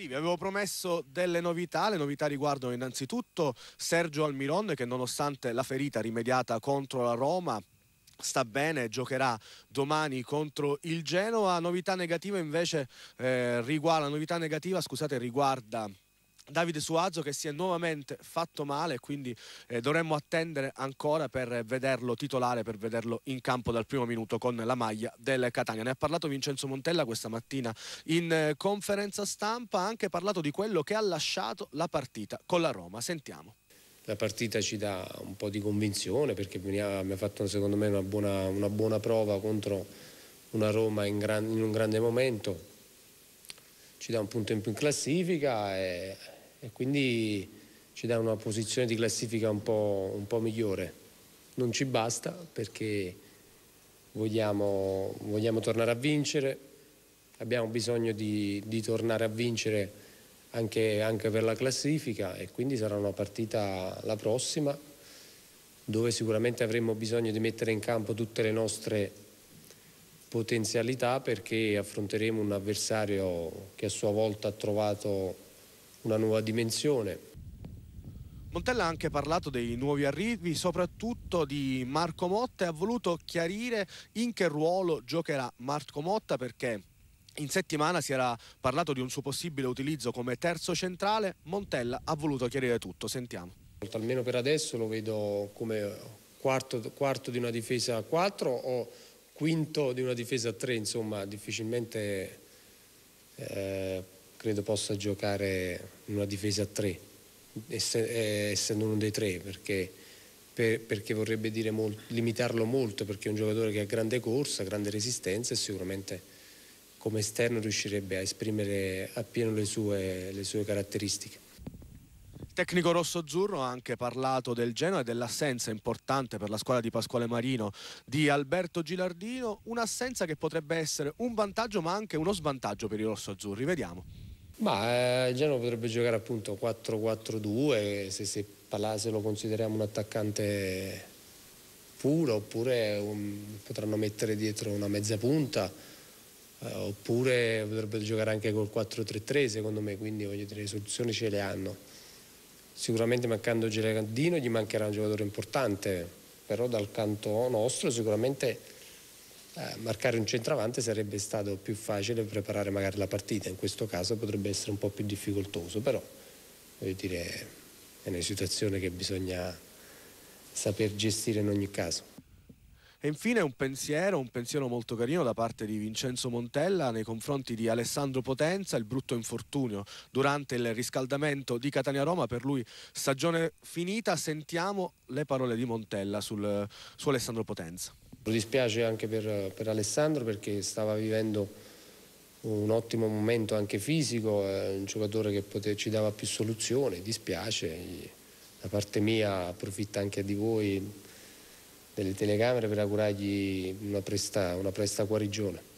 Sì, vi avevo promesso delle novità, le novità riguardano innanzitutto Sergio Almiron che nonostante la ferita rimediata contro la Roma sta bene, giocherà domani contro il Genoa. Novità negativa invece eh, riguarda, novità negativa, scusate, riguarda Davide Suazo che si è nuovamente fatto male quindi eh, dovremmo attendere ancora per vederlo titolare, per vederlo in campo dal primo minuto con la maglia del Catania. Ne ha parlato Vincenzo Montella questa mattina in eh, conferenza stampa, ha anche parlato di quello che ha lasciato la partita con la Roma. Sentiamo. La partita ci dà un po' di convinzione perché mi ha, mi ha fatto secondo me una buona, una buona, prova contro una Roma in, gran, in un grande momento. Ci dà un punto in più in classifica e e quindi ci dà una posizione di classifica un po', un po migliore. Non ci basta perché vogliamo, vogliamo tornare a vincere, abbiamo bisogno di, di tornare a vincere anche, anche, per la classifica e quindi sarà una partita la prossima dove sicuramente avremo bisogno di mettere in campo tutte le nostre potenzialità perché affronteremo un avversario che a sua volta ha trovato una nuova dimensione. Montella ha anche parlato dei nuovi arrivi, soprattutto di Marco Motta e ha voluto chiarire in che ruolo giocherà Marco Motta perché in settimana si era parlato di un suo possibile utilizzo come terzo centrale, Montella ha voluto chiarire tutto, sentiamo. Almeno per adesso lo vedo come quarto, quarto di una difesa a 4 o quinto di una difesa a 3, insomma difficilmente... Eh, credo possa giocare una difesa a tre, eh, essendo uno dei tre, perché, per, perché vorrebbe dire molto, limitarlo molto, perché è un giocatore che ha grande corsa, grande resistenza e sicuramente come esterno riuscirebbe a esprimere appieno le sue, le sue caratteristiche tecnico rosso-azzurro ha anche parlato del Genoa e dell'assenza importante per la squadra di Pasquale Marino di Alberto Gilardino, un'assenza che potrebbe essere un vantaggio ma anche uno svantaggio per i rosso-azzurri. Vediamo. Ma eh, Genova potrebbe giocare appunto 4-4-2 se, se, se, lo consideriamo un attaccante puro oppure un, potranno mettere dietro una mezza punta eh, oppure potrebbe giocare anche col 4-3-3 secondo me quindi voglio dire le soluzioni ce le hanno sicuramente mancando Gerardino gli mancherà un giocatore importante però dal canto nostro sicuramente eh, marcare un centravante sarebbe stato più facile preparare magari la partita, in questo caso potrebbe essere un po' più difficoltoso, però dire, è una situazione che bisogna saper gestire in ogni caso. E infine un pensiero, un pensiero molto carino da parte di Vincenzo Montella nei confronti di Alessandro Potenza, il brutto infortunio durante il riscaldamento di Catania Roma, per lui stagione finita, sentiamo le parole di Montella sul, su Alessandro Potenza. Mi dispiace anche per, per Alessandro perché stava vivendo un ottimo momento anche fisico, eh, un giocatore che pote- ci dava più soluzioni, dispiace, da parte mia approfitta anche di voi delle telecamere per augurargli una presta, una presta guarigione.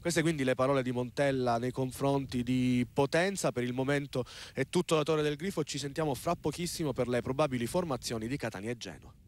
Queste quindi le parole di Montella nei confronti di Potenza, per il momento è tutto la Torre del Grifo, ci sentiamo fra pochissimo per le probabili formazioni di Catania e Genoa.